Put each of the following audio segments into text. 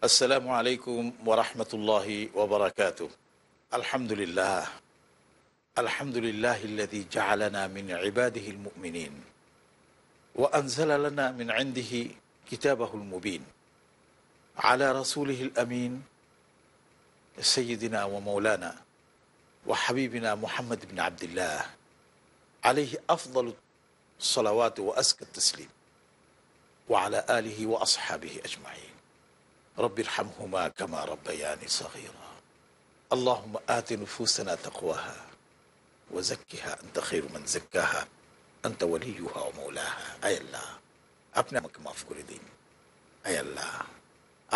السلام عليكم ورحمة الله وبركاته الحمد لله الحمد لله الذي جعلنا من عباده المؤمنين وانزل لنا من عنده كتابه المبين على رسوله الامين سيدنا ومولانا وحبيبنا محمد بن عبد الله عليه افضل الصلوات وازكى التسليم وعلى اله واصحابه اجمعين رب ارحمهما كما ربياني صغيرا আল্লাহ آت نفوسنا تقواها وزكها أنت خير من زكاها أنت وليها ومولاها أي الله আপনি আমাকে মাফ করে দিন আয় আল্লাহ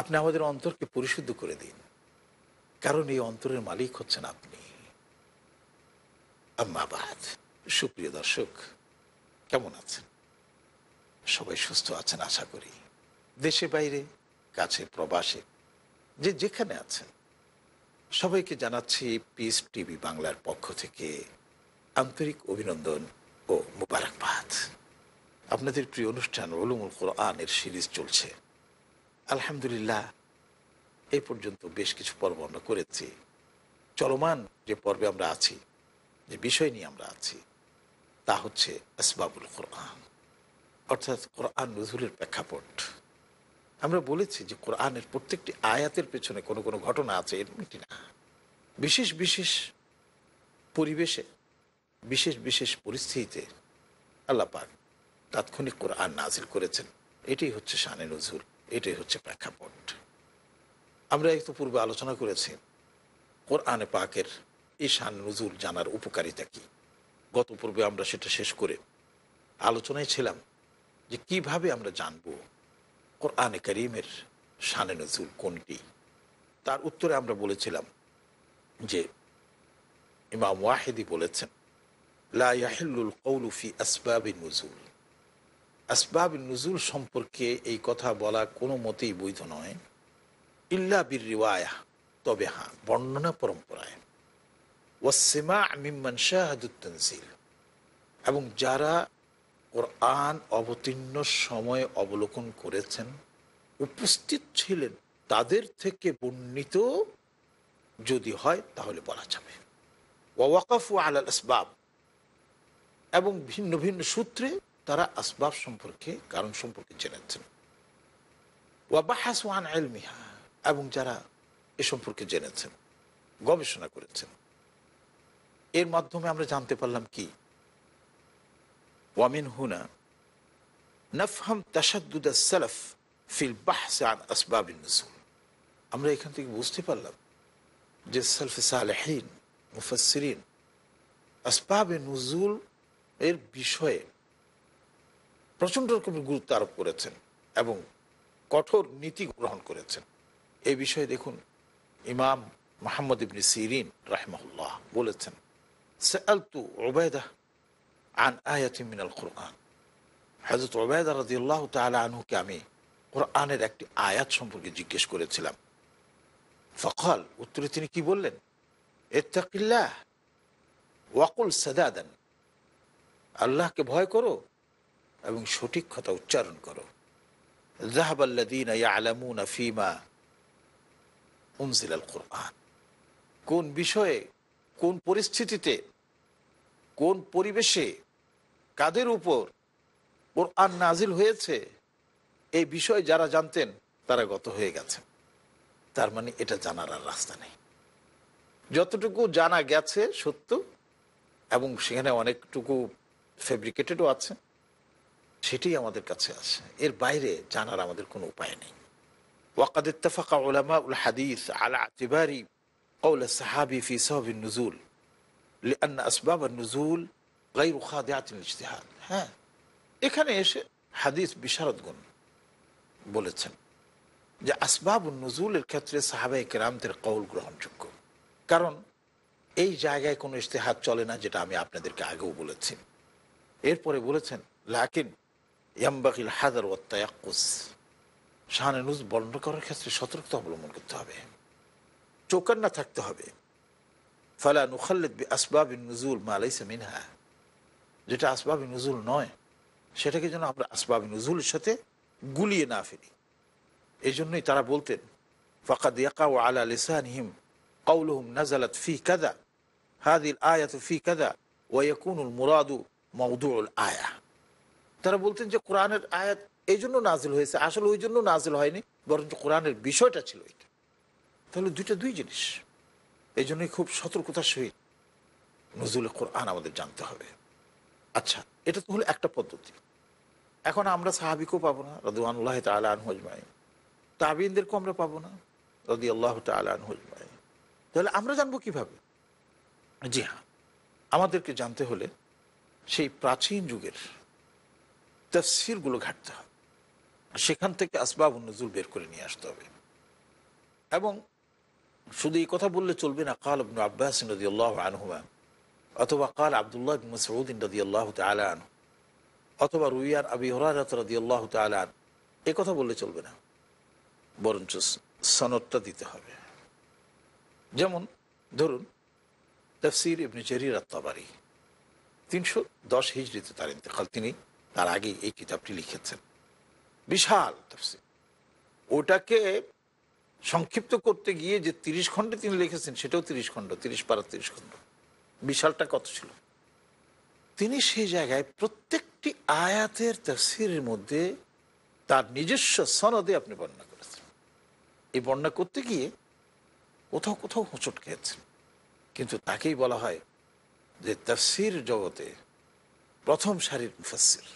আপনি আমাদের অন্তরকে পরিশুদ্ধ করে দিন কারণ এই অন্তরের মালিক হচ্ছেন আপনি আম্মাবাদ সুপ্রিয় দর্শক কেমন আছেন সবাই সুস্থ আছেন আশা করি দেশে বাইরে কাছে প্রবাসে যে যেখানে আছেন সবাইকে জানাচ্ছি পিস টিভি বাংলার পক্ষ থেকে আন্তরিক অভিনন্দন ও মুবারকবাদ আপনাদের প্রিয় অনুষ্ঠান ওলুমুল কোরআনের সিরিজ চলছে আলহামদুলিল্লাহ এ পর্যন্ত বেশ কিছু পর্ব আমরা করেছি চলমান যে পর্বে আমরা আছি যে বিষয় নিয়ে আমরা আছি তা হচ্ছে আসবাবুল কোরআন অর্থাৎ কোরআন নজরুলের প্রেক্ষাপট আমরা বলেছি যে কোরআনের প্রত্যেকটি আয়াতের পেছনে কোনো কোনো ঘটনা আছে এর মিটি না বিশেষ বিশেষ পরিবেশে বিশেষ বিশেষ পরিস্থিতিতে আল্লাহ পাক তাৎক্ষণিক কোরআন নাজিল করেছেন এটাই হচ্ছে শানে নজুর এটাই হচ্ছে প্রেক্ষাপট আমরা একটু পূর্বে আলোচনা করেছি কোরআনে পাকের এই শান নজুর জানার উপকারিতা কি গত পূর্বে আমরা সেটা শেষ করে আলোচনায় ছিলাম যে কিভাবে আমরা জানবো কোরআনে করিমের সানে নজুল কোনটি তার উত্তরে আমরা বলেছিলাম যে ইমাম ওয়াহেদি বলেছেন লাহিল্লুল কৌলুফি আসবাবিন নজুল আসবাবিন নজুল সম্পর্কে এই কথা বলা কোনো মতেই বৈধ নয় ইল্লা বির রিওয়ায়া তবে হ্যাঁ বর্ণনা পরম্পরায় ওয়াসিমা মিম্মান শাহাদুত্তনসিল এবং যারা ওর আন অবতীর্ণ সময় অবলোকন করেছেন উপস্থিত ছিলেন তাদের থেকে বর্ণিত যদি হয় তাহলে বলা যাবে ওয়াকাফু আলাল আসবাব এবং ভিন্ন ভিন্ন সূত্রে তারা আসবাব সম্পর্কে কারণ সম্পর্কে জেনেছেন ওয়াবাহাসওয়ান আলমিহা এবং যারা এ সম্পর্কে জেনেছেন গবেষণা করেছেন এর মাধ্যমে আমরা জানতে পারলাম কি ওয়ামিন হুনা নফহাম তাসাদুদ সালফ ফিল বাহসান আমরা এখান থেকে বুঝতে পারলাম যে সালফে সালেহীন মুফাসরিন আসবাবে নজুল এর বিষয়ে প্রচণ্ড রকমের গুরুত্ব আরোপ করেছেন এবং কঠোর নীতি গ্রহণ করেছেন এই বিষয়ে দেখুন ইমাম মাহমুদ ইবনি সিরিন রাহমাহুল্লাহ বলেছেন সালতু ওবায়দাহ আন আয়াত মিনাল কোরআন হাজরত ওবায়দা আল্লাহ তালা আনহুকে আমি কোরআনের একটি আয়াত সম্পর্কে জিজ্ঞেস করেছিলাম ফখল উত্তরে তিনি কি বললেন এত্তাকিল্লাহ ওয়াকুল সাদাদান আল্লাহকে ভয় করো এবং সঠিক কথা উচ্চারণ করো জাহাবাল্লাদিন আলামুন ফিমা উনজিল কোরআন কোন বিষয়ে কোন পরিস্থিতিতে কোন পরিবেশে কাদের উপর কোরআন নাজিল হয়েছে এই বিষয় যারা জানতেন তারা গত হয়ে গেছে তার মানে এটা জানার আর রাস্তা নেই যতটুকু জানা গেছে সত্য এবং সেখানে অনেকটুকু ফেব্রিকেটেডও আছে সেটাই আমাদের কাছে আছে এর বাইরে জানার আমাদের কোনো উপায় নেই ওয়াকাদ ইত্তাফাকা ওলামা উল হাদিস আলা আতিবারি قول সাহাবি في سبب النزول لأن أسباب النزول غير خاضعة للاجتهاد হ্যাঁ এখানে এসে হাদিস বিশারদগুণ বলেছেন যে আসবাব নজুলের ক্ষেত্রে সাহাবাহিক রামদের কৌল গ্রহণযোগ্য কারণ এই জায়গায় কোনো ইশতেহাত চলে না যেটা আমি আপনাদেরকে আগেও বলেছি এরপরে বলেছেন লাকিন ইয়াম্বাকিল হাজার ওয়াত্তায়াকুস শাহানুজ বর্ণ করার ক্ষেত্রে সতর্কতা অবলম্বন করতে হবে চোকার না থাকতে হবে ফলা নুখাল্লিদ বি আসবাব নজুল মালাইসে মিনহা যেটা আসবাব নজুল নয় সেটাকে যেন আমরা আসবাব নজুলের সাথে গুলিয়ে না ফেলি এই জন্যই তারা বলতেন ফাকাদ ইয়াকাউ আলা লিসানহিম হুম নাজালাত ফি কাদা হাদিল আয়াত ফি কাদা ওয়াকুনুল মুরাদু মৌদুল আয়া তারা বলতেন যে কোরআনের আয়াত এই জন্য নাজিল হয়েছে আসলে ওই জন্য নাজিল হয়নি বরঞ্চ কোরআনের বিষয়টা ছিল এটা তাহলে দুইটা দুই জিনিস এই জন্যই খুব সতর্কতার সহিত নজরুল কোরআন আমাদের জানতে হবে আচ্ছা এটা তো হলো একটা পদ্ধতি এখন আমরা সাহাবিকেও পাবো না রদুয়ানুল্লাহ তালা আনহজমাই তাবিনদেরকেও আমরা পাবো না রদি আল্লাহ তালন আনহজমাই তাহলে আমরা জানবো কিভাবে জি হ্যাঁ আমাদেরকে জানতে হলে সেই প্রাচীন যুগের তফসিরগুলো ঘাটতে হবে সেখান থেকে আসবাব নজুল বের করে নিয়ে আসতে হবে এবং শুধু এই কথা বললে চলবে না কাল আব্বাস নদী আল্লাহ আনহুমা অথবা কাল আবদুল্লাহ মসউদ্দিন নদী আল্লাহ তালা আনহু অথবা রুইয়ার আবি হরারতরাদিয়াল্লাহ তালান এ কথা বললে চলবে না বরঞ্চ সনদটা দিতে হবে যেমন ধরুন তফসির ইবনে জরির আত্মাবারি তিনশো দশ হিজড়িতে তার ইন্তেকাল তিনি তার আগে এই কিতাবটি লিখেছেন বিশাল তফসির ওটাকে সংক্ষিপ্ত করতে গিয়ে যে তিরিশ খণ্ডে তিনি লিখেছেন সেটাও তিরিশ খণ্ড তিরিশ পারা তিরিশ খণ্ড বিশালটা কত ছিল তিনি সেই জায়গায় প্রত্যেকটি আয়াতের তাফসিরের মধ্যে তার নিজস্ব সনদে আপনি বর্ণনা করেছেন এই বর্ণনা করতে গিয়ে কোথাও কোথাও হোঁচট খেয়েছেন কিন্তু তাকেই বলা হয় যে তাফসির জগতে প্রথম সারির মুফাসির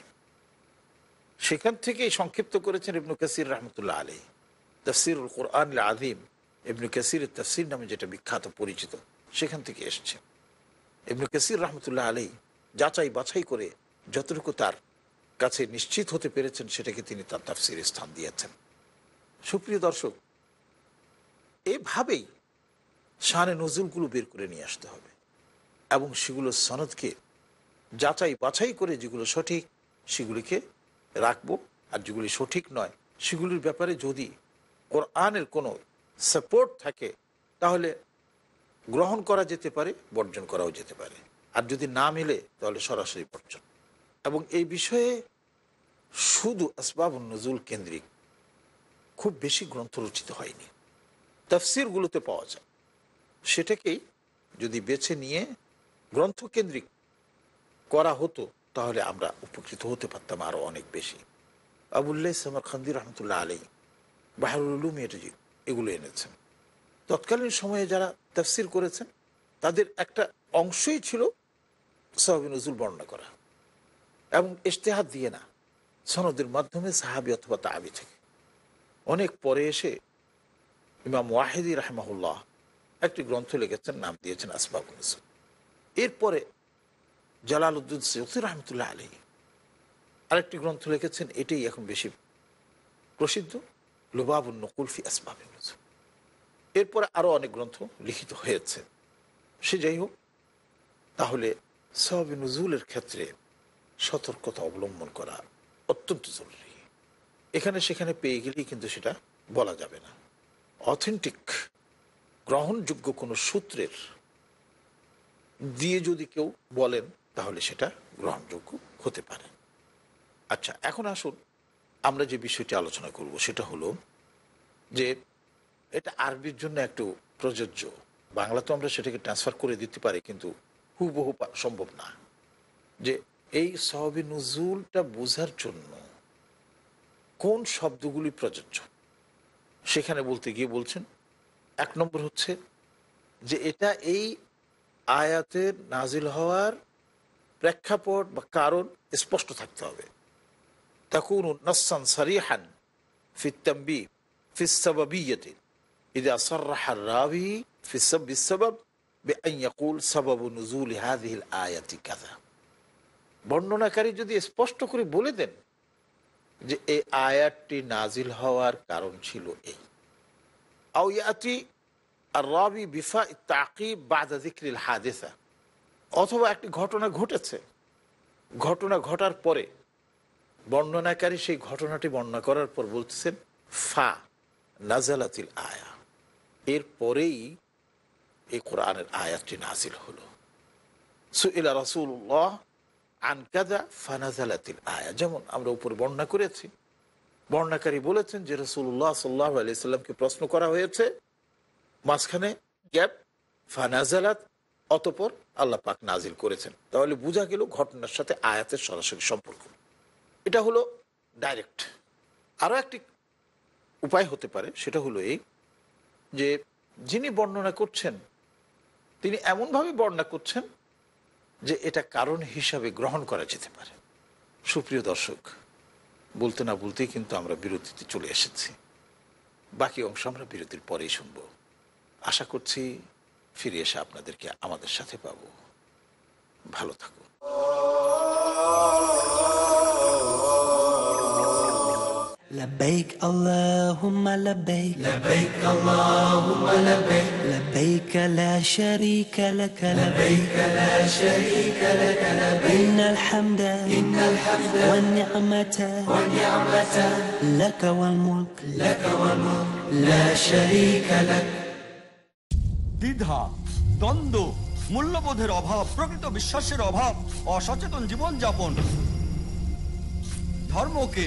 সেখান থেকেই সংক্ষিপ্ত করেছেন ইবনু কাসির রহমতুল্লাহ আলী তফসিরুল কোরআন আদিম ইবনু কাসির তফসির নামে যেটা বিখ্যাত পরিচিত সেখান থেকে এসছে ইবনু কাসির রহমতুল্লাহ আলী যাচাই বাছাই করে যতটুকু তার কাছে নিশ্চিত হতে পেরেছেন সেটাকে তিনি তার সিরে স্থান দিয়েছেন সুপ্রিয় দর্শক এভাবেই শানে নজরুলগুলো বের করে নিয়ে আসতে হবে এবং সেগুলো সনদকে যাচাই বাছাই করে যেগুলো সঠিক সেগুলিকে রাখবো আর যেগুলি সঠিক নয় সেগুলির ব্যাপারে যদি কোরআনের কোনো সাপোর্ট থাকে তাহলে গ্রহণ করা যেতে পারে বর্জন করাও যেতে পারে আর যদি না মিলে তাহলে সরাসরি বর্জন এবং এই বিষয়ে শুধু আসবাব নজুল কেন্দ্রিক খুব বেশি গ্রন্থ রচিত হয়নি তাফসিরগুলোতে পাওয়া যায় সেটাকেই যদি বেছে নিয়ে গ্রন্থকেন্দ্রিক করা হতো তাহলে আমরা উপকৃত হতে পারতাম আরও অনেক বেশি আবুল্লাহ খান্দির রহমতুল্লাহ আলী বাহারুলুম এটজি এগুলো এনেছেন তৎকালীন সময়ে যারা তাফসির করেছেন তাদের একটা অংশই ছিল সাহাবি নজুল বর্ণনা করা এবং ইশতেহাত দিয়ে না সনদের মাধ্যমে সাহাবি অথবা তাবি থেকে অনেক পরে এসে ইমাম ওয়াহেদি রাহমাহুল্লাহ একটি গ্রন্থ লিখেছেন নাম দিয়েছেন আসবাব নজুল এরপরে জালাল উদ্দিন সৈয়দ রহমতুল্লাহ আলী আরেকটি গ্রন্থ লিখেছেন এটাই এখন বেশি প্রসিদ্ধ লোবাবুল নকুলফি আসবাব নজুল এরপরে আরও অনেক গ্রন্থ লিখিত হয়েছে সে যাই হোক তাহলে সব নজুলের ক্ষেত্রে সতর্কতা অবলম্বন করা অত্যন্ত জরুরি এখানে সেখানে পেয়ে গেলেই কিন্তু সেটা বলা যাবে না অথেন্টিক গ্রহণযোগ্য কোনো সূত্রের দিয়ে যদি কেউ বলেন তাহলে সেটা গ্রহণযোগ্য হতে পারে আচ্ছা এখন আসুন আমরা যে বিষয়টি আলোচনা করব সেটা হলো যে এটা আরবির জন্য একটু প্রযোজ্য বাংলা তো আমরা সেটাকে ট্রান্সফার করে দিতে পারি কিন্তু হুবহু সম্ভব না যে এই সহবে নজুলটা বোঝার জন্য কোন শব্দগুলি প্রযোজ্য সেখানে বলতে গিয়ে বলছেন এক নম্বর হচ্ছে যে এটা এই আয়াতের নাজিল হওয়ার প্রেক্ষাপট বা কারণ স্পষ্ট থাকতে হবে তখন নসান সারিহান ফিত্তাম্বি ফিসাবাবিয়তে ইদা সর্রাহার রাভি ফিসাব বিসবাব বর্ণনাকারী যদি স্পষ্ট করে বলে দেন যে এই আয়াতটি নাজিল হওয়ার কারণ ছিল এই আর রবি বিফা জিক্রিল হাদেসা অথবা একটি ঘটনা ঘটেছে ঘটনা ঘটার পরে বর্ণনাকারী সেই ঘটনাটি বর্ণনা করার পর বলছেন ফা নাজালাতিল আয়া এরপরেই এই কোরআনের আয়াতটি নাজিল হলো সুইলা রসুল্লাহ আনকাদা ফানাজালাতিল আয়া যেমন আমরা উপরে বর্ণনা করেছি বর্ণাকারী বলেছেন যে রসুল্লাহ সাল্লাহ আলিয়াল্লামকে প্রশ্ন করা হয়েছে মাঝখানে গ্যাপ ফানাজালাত অতপর আল্লাহ পাক নাজিল করেছেন তাহলে বোঝা গেল ঘটনার সাথে আয়াতের সরাসরি সম্পর্ক এটা হলো ডাইরেক্ট আরও একটি উপায় হতে পারে সেটা হলো এই যে যিনি বর্ণনা করছেন তিনি এমনভাবে বর্ণনা করছেন যে এটা কারণ হিসাবে গ্রহণ করা যেতে পারে সুপ্রিয় দর্শক বলতে না বলতেই কিন্তু আমরা বিরতিতে চলে এসেছি বাকি অংশ আমরা বিরতির পরেই শুনব আশা করছি ফিরে এসে আপনাদেরকে আমাদের সাথে পাব ভালো থাকুন لبيك اللهم لبيك لبيك اللهم لبيك لبيك لا شريك لك لبيك لا شريك لك لبيك إن الحمد إن الحمد والنعمة والنعمة لك والملك لك والملك لا شريك لك দ্বিধা দ্বন্দ্ব মূল্যবোধের অভাব প্রকৃত বিশ্বাসের অভাব অসচেতন জীবনযাপন ধর্মকে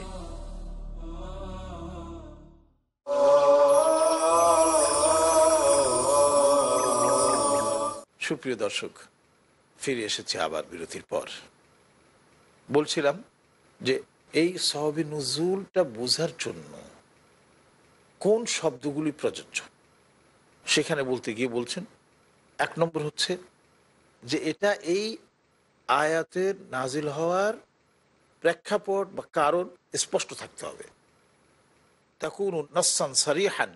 সুপ্রিয় দর্শক ফিরে এসেছে আবার বিরতির পর বলছিলাম যে এই সহবি নজরুলটা বোঝার জন্য কোন শব্দগুলি প্রযোজ্য সেখানে বলতে গিয়ে বলছেন এক নম্বর হচ্ছে যে এটা এই আয়াতের নাজিল হওয়ার প্রেক্ষাপট বা কারণ স্পষ্ট থাকতে হবে তাকুন নসান সারিহান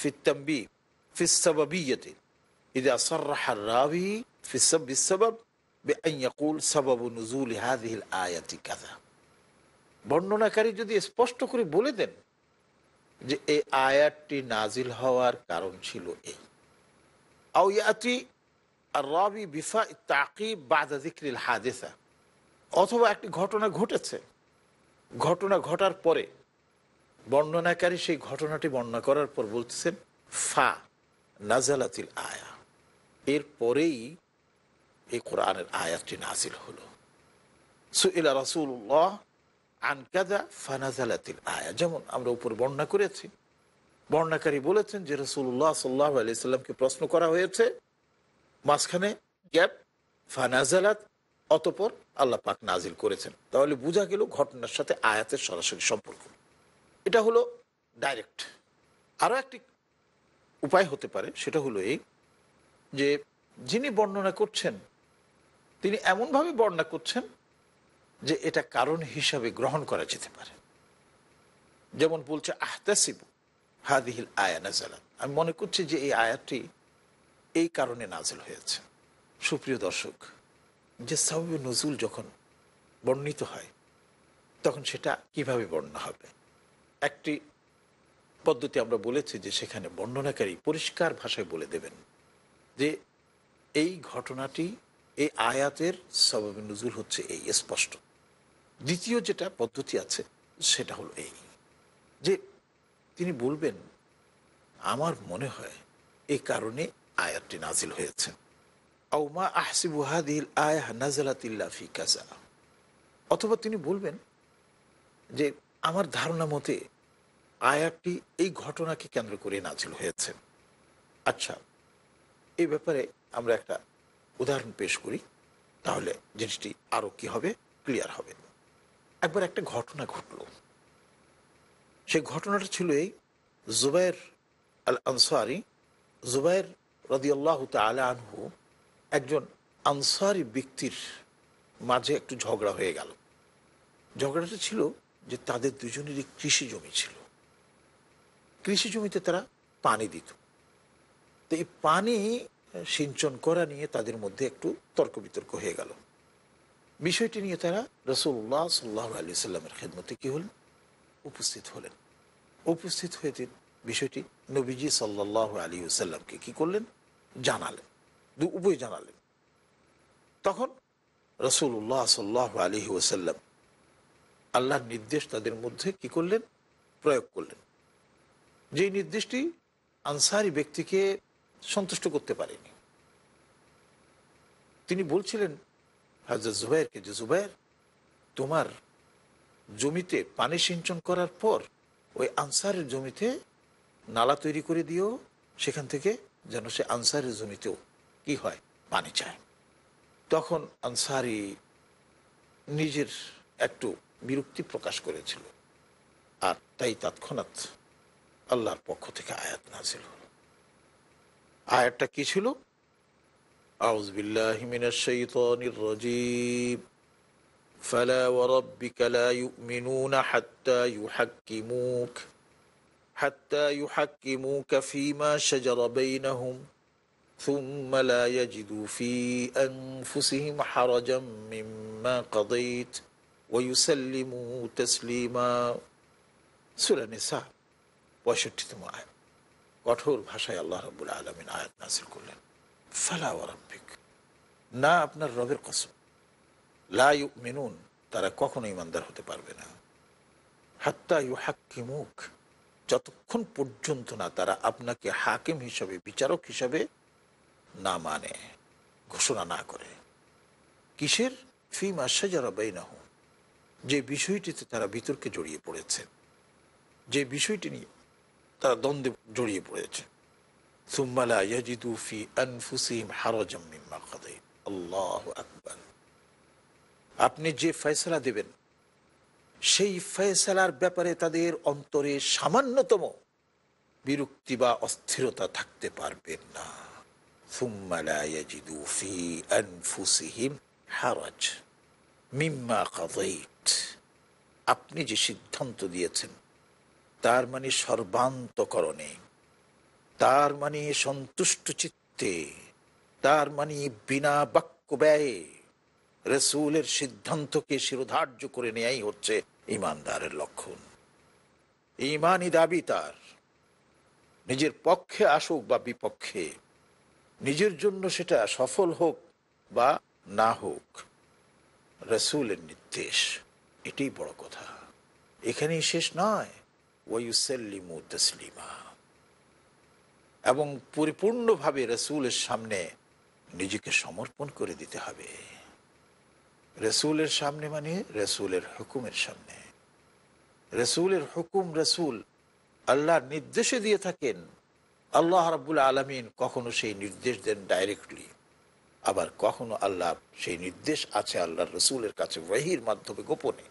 ফিত্তাম্বি ফিস্তাবাবিয়তে إذا صرح الراوي في سب السبب بأن يقول নুজুল نزول هذه الآية كذا বর্ণনাকারী যদি স্পষ্ট করে বলে দেন যে এই আয়াতটি নাজিল হওয়ার কারণ ছিল এই আও ইয়াতি আর রাবি বিফা তাকিব বাদা জিক্রিল হাদেসা অথবা একটি ঘটনা ঘটেছে ঘটনা ঘটার পরে বর্ণনাকারী সেই ঘটনাটি বর্ণনা করার পর বলতেছেন ফা নাজালাতিল আয়া এরপরেই এই কোরআনের আয়াতটি নাসিল হলো সুইলা রাসুল্লাহ আনকাদা ফানাজালাতিল আয়া যেমন আমরা উপর বর্ণনা করেছি বর্ণাকারী বলেছেন যে রসুল্লাহ সাল্লাহ আলি সাল্লামকে প্রশ্ন করা হয়েছে মাঝখানে গ্যাপ ফানাজালাত অতপর আল্লাহ পাক নাজিল করেছেন তাহলে বোঝা গেল ঘটনার সাথে আয়াতের সরাসরি সম্পর্ক এটা হলো ডাইরেক্ট আরও একটি উপায় হতে পারে সেটা হলো এই যে যিনি বর্ণনা করছেন তিনি এমনভাবে বর্ণনা করছেন যে এটা কারণ হিসাবে গ্রহণ করা যেতে পারে যেমন বলছে আহতাসিবু হাদিহিল আয়া নাজাল আমি মনে করছি যে এই আয়াতটি এই কারণে নাজল হয়েছে সুপ্রিয় দর্শক যে সাহাবি নজুল যখন বর্ণিত হয় তখন সেটা কিভাবে বর্ণনা হবে একটি পদ্ধতি আমরা বলেছি যে সেখানে বর্ণনাকারী পরিষ্কার ভাষায় বলে দেবেন যে এই ঘটনাটি এই আয়াতের সবাব নজুল হচ্ছে এই স্পষ্ট দ্বিতীয় যেটা পদ্ধতি আছে সেটা হলো এই যে তিনি বলবেন আমার মনে হয় এই কারণে আয়াতটি নাজিল হয়েছে আউমা আহসিবুহাদিল আয়াহ নাজালাতিল্লা ফি কাজা অথবা তিনি বলবেন যে আমার ধারণা মতে আয়াতটি এই ঘটনাকে কেন্দ্র করে নাজিল হয়েছে আচ্ছা এই ব্যাপারে আমরা একটা উদাহরণ পেশ করি তাহলে জিনিসটি আরও কি হবে ক্লিয়ার হবে একবার একটা ঘটনা ঘটল সেই ঘটনাটা ছিল এই জুবাইর আল আনসারি জুবাইর রদিয়াল্লাহ তালা আনহু একজন আনসারি ব্যক্তির মাঝে একটু ঝগড়া হয়ে গেল ঝগড়াটা ছিল যে তাদের দুজনেরই কৃষি জমি ছিল কৃষি জমিতে তারা পানি দিত তো এই পানি সিঞ্চন করা নিয়ে তাদের মধ্যে একটু তর্ক বিতর্ক হয়ে গেল বিষয়টি নিয়ে তারা রসুল্লাহ সাল্লাহ আলি সাল্লামের খেদমতে কী হলেন উপস্থিত হলেন উপস্থিত হয়ে তিনি বিষয়টি নবীজি সাল্লাহ আলী সাল্লামকে কী করলেন জানালেন দু উভয় জানালেন তখন রসুল্লাহ সাল্লাহ আলী ওসাল্লাম আল্লাহর নির্দেশ তাদের মধ্যে কি করলেন প্রয়োগ করলেন যেই নির্দেশটি আনসারি ব্যক্তিকে সন্তুষ্ট করতে পারেনি তিনি বলছিলেন হাজর জুবাইরকে যে জুবাইর তোমার জমিতে পানি সিঞ্চন করার পর ওই আনসারের জমিতে নালা তৈরি করে দিও সেখান থেকে যেন সে আনসারের জমিতেও কি হয় পানি চায় তখন আনসারি নিজের একটু বিরক্তি প্রকাশ করেছিল আর তাই তৎক্ষণাৎ আল্লাহর পক্ষ থেকে আয়াত না ছিল আয়াতটা কি ছিল فلا وربك لا يؤمنون حتى يحكموك حتى يحكموك فيما شجر بينهم ثم لا يجدوا في أنفسهم حرجا مما قضيت ويسلموا تسليما سورة نساء وشتتم آيات কঠোর ভাষায় আল্লাহ রব আলমিন আয়াত নাসির করলেন ফালা ওরাম্বিক না আপনার রবের কসম লাই মিনুন তারা কখনো ইমানদার হতে পারবে না হাত্তা ইউ হাক্কিমুখ যতক্ষণ পর্যন্ত না তারা আপনাকে হাকিম হিসাবে বিচারক হিসাবে না মানে ঘোষণা না করে কিসের ফি মাসা যারা বেইনা যে বিষয়টিতে তারা বিতর্কে জড়িয়ে পড়েছে যে বিষয়টি নিয়ে তারা দ্বন্দ্বে জড়িয়ে পড়েছে আল্লাহ আপনি যে ফয়সলা দেবেন সেই ফেসলার ব্যাপারে তাদের অন্তরে সামান্যতম বিরক্তি বা অস্থিরতা থাকতে পারবেন না আপনি যে সিদ্ধান্ত দিয়েছেন তার মানে সর্বান্তকরণে তার মানে সন্তুষ্ট চিত্তে তার মানে বিনা বাক্য ব্যয়ে রসুলের সিদ্ধান্তকে শিরোধার্য করে নেয়াই হচ্ছে ইমানদারের লক্ষণ ইমানই দাবি তার নিজের পক্ষে আসুক বা বিপক্ষে নিজের জন্য সেটা সফল হোক বা না হোক রসুলের নির্দেশ এটাই বড় কথা এখানেই শেষ নয় ওয়ুসাল্লিমু তসলিমা এবং পরিপূর্ণভাবে রসুলের সামনে নিজেকে সমর্পণ করে দিতে হবে রসুলের সামনে মানে রসুলের হুকুমের সামনে রসুলের হুকুম রসুল আল্লাহর নির্দেশে দিয়ে থাকেন আল্লাহ রাবুল আলমিন কখনো সেই নির্দেশ দেন ডাইরেক্টলি আবার কখনো আল্লাহ সেই নির্দেশ আছে আল্লাহর রসুলের কাছে ওয়াহির মাধ্যমে গোপনে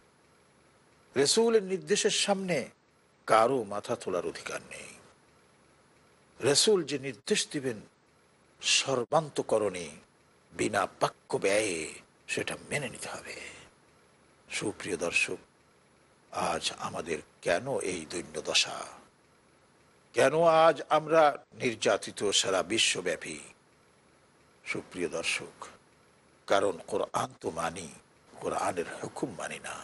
রসুলের নির্দেশের সামনে কারো মাথা তোলার অধিকার নেই রসুল যে নির্দেশ দিবেন সর্বান্তকরণে বিনা বাক্য ব্যয়ে সেটা মেনে নিতে হবে সুপ্রিয় দর্শক আজ আমাদের কেন এই দৈন্যদশা কেন আজ আমরা নির্যাতিত সারা বিশ্বব্যাপী সুপ্রিয় দর্শক কারণ কোরআন তো মানি কোরআনের হুকুম মানি না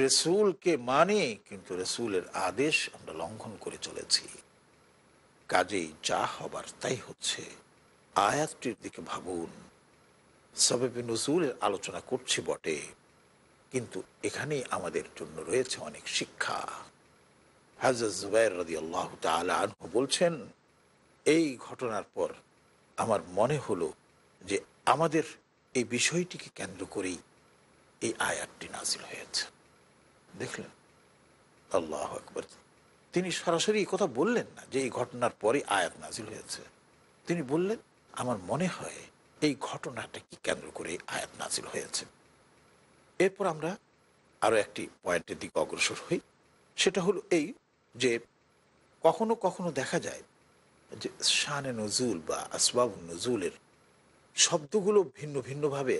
রসুলকে মানে কিন্তু রসুলের আদেশ আমরা লঙ্ঘন করে চলেছি কাজেই যা হবার তাই হচ্ছে আয়াতটির দিকে ভাবুন সবে নজরুলের আলোচনা করছি বটে কিন্তু এখানেই আমাদের জন্য রয়েছে অনেক শিক্ষা হাজর আল্লাহ আনহু বলছেন এই ঘটনার পর আমার মনে হলো যে আমাদের এই বিষয়টিকে কেন্দ্র করেই এই আয়াতটি নাজিল হয়েছে দেখলেন আল্লাহ আকবর তিনি সরাসরি এই কথা বললেন না যে এই ঘটনার পরে আয়াত নাজিল হয়েছে তিনি বললেন আমার মনে হয় এই ঘটনাটাকে কেন্দ্র করে আয়াত নাজিল হয়েছে এরপর আমরা আরও একটি পয়েন্টের দিকে অগ্রসর হই সেটা হলো এই যে কখনো কখনো দেখা যায় যে শানে নজুল বা আসবাব নজুলের শব্দগুলো ভিন্ন ভিন্নভাবে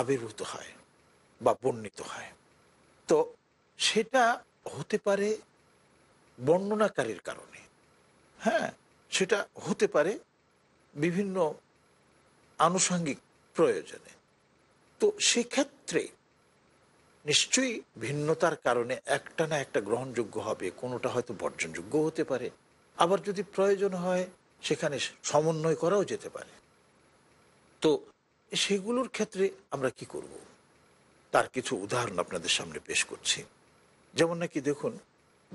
আবির্ভূত হয় বা বর্ণিত হয় তো সেটা হতে পারে বর্ণনাকারীর কারণে হ্যাঁ সেটা হতে পারে বিভিন্ন আনুষঙ্গিক প্রয়োজনে তো সেক্ষেত্রে নিশ্চয়ই ভিন্নতার কারণে একটা না একটা গ্রহণযোগ্য হবে কোনোটা হয়তো বর্জনযোগ্য হতে পারে আবার যদি প্রয়োজন হয় সেখানে সমন্বয় করাও যেতে পারে তো সেগুলোর ক্ষেত্রে আমরা কি করবো তার কিছু উদাহরণ আপনাদের সামনে পেশ করছি যেমন নাকি দেখুন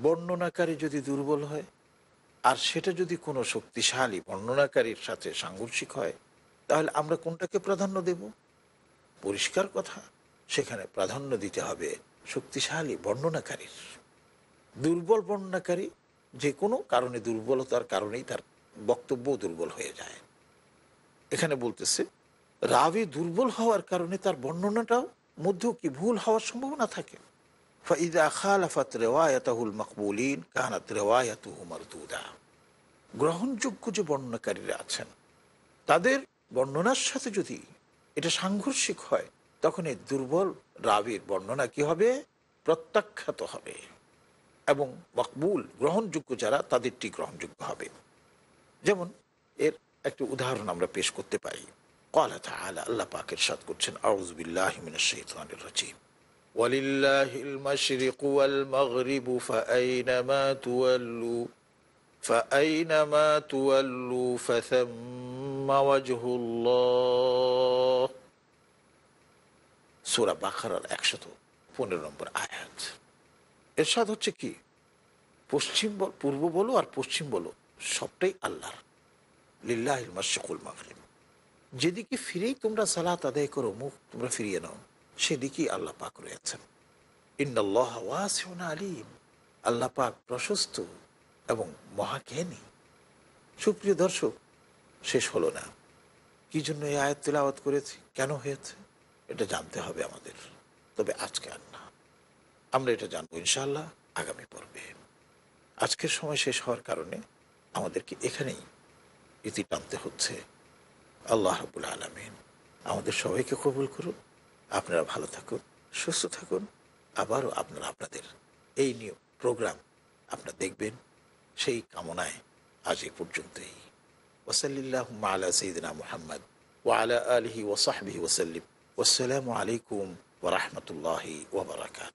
বর্ণনাকারী যদি দুর্বল হয় আর সেটা যদি কোনো শক্তিশালী বর্ণনাকারীর সাথে সাংঘর্ষিক হয় তাহলে আমরা কোনটাকে প্রাধান্য দেব পরিষ্কার কথা সেখানে প্রাধান্য দিতে হবে শক্তিশালী বর্ণনাকারীর দুর্বল বর্ণনাকারী যে কোনো কারণে দুর্বলতার কারণেই তার বক্তব্য দুর্বল হয়ে যায় এখানে বলতেছে রাবি দুর্বল হওয়ার কারণে তার বর্ণনাটাও মধ্যেও কি ভুল হওয়ার সম্ভাবনা থাকে মকবুলিন গ্রহণযোগ্য যে বর্ণনাকারীরা আছেন তাদের বর্ণনার সাথে যদি এটা সাংঘর্ষিক হয় তখন এই দুর্বল রাবির বর্ণনা কি হবে প্রত্যাখ্যাত হবে এবং মকবুল গ্রহণযোগ্য যারা তাদেরটি গ্রহণযোগ্য হবে যেমন এর একটি উদাহরণ আমরা পেশ করতে পারি কলা তাহলে আল্লাহ পাকের সাদ করছেন আউজবিল্লাহিমিনাজিম ولله المشرق والمغرب فأينما تولوا فأينما تولوا فثم وجه الله সুরা বাখারার একশত পনেরো নম্বর আয়াত এরশাদ হচ্ছে কি পশ্চিম পূর্ব বলো আর পশ্চিম বলো সবটাই আল্লাহর লিল্লাহ মাসিকুল মাগরিব যেদিকে ফিরেই তোমরা সালাত আদায় করো মুখ তোমরা ফিরিয়ে নাও সেদিকেই আল্লাহ পাক রয়েছেন ইন্নআল্লাহ আলিম আল্লাহ পাক প্রশস্ত এবং মহাজ্ঞানী সুপ্রিয় দর্শক শেষ হলো না কি জন্য এই আয়াত তেলাওয়াত করেছি কেন হয়েছে এটা জানতে হবে আমাদের তবে আজকে আর না আমরা এটা জানবো ইনশাল্লাহ আগামী পর্বে আজকের সময় শেষ হওয়ার কারণে আমাদেরকে এখানেই ইতি টানতে হচ্ছে আল্লাহ রবুল আলমিন আমাদের সবাইকে কবুল করুন আপনারা ভালো থাকুন সুস্থ থাকুন আবারও আপনারা আপনাদের এই নিউ প্রোগ্রাম আপনারা দেখবেন সেই কামনায় আজ এ পর্যন্তই ওসলিল্লাহ আলা সঈদিনা মোহাম্মদ ওয়ালা আলহি ওসাহবি ওসলিম আসসালামু আলাইকুম ওরহমতুল্লাহি ওবরাকাত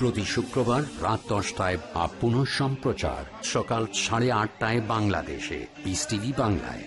প্রতি শুক্রবার রাত দশটায় বা পুনঃ সম্প্রচার সকাল সাড়ে আটটায় বাংলাদেশে বিস টিভি বাংলায়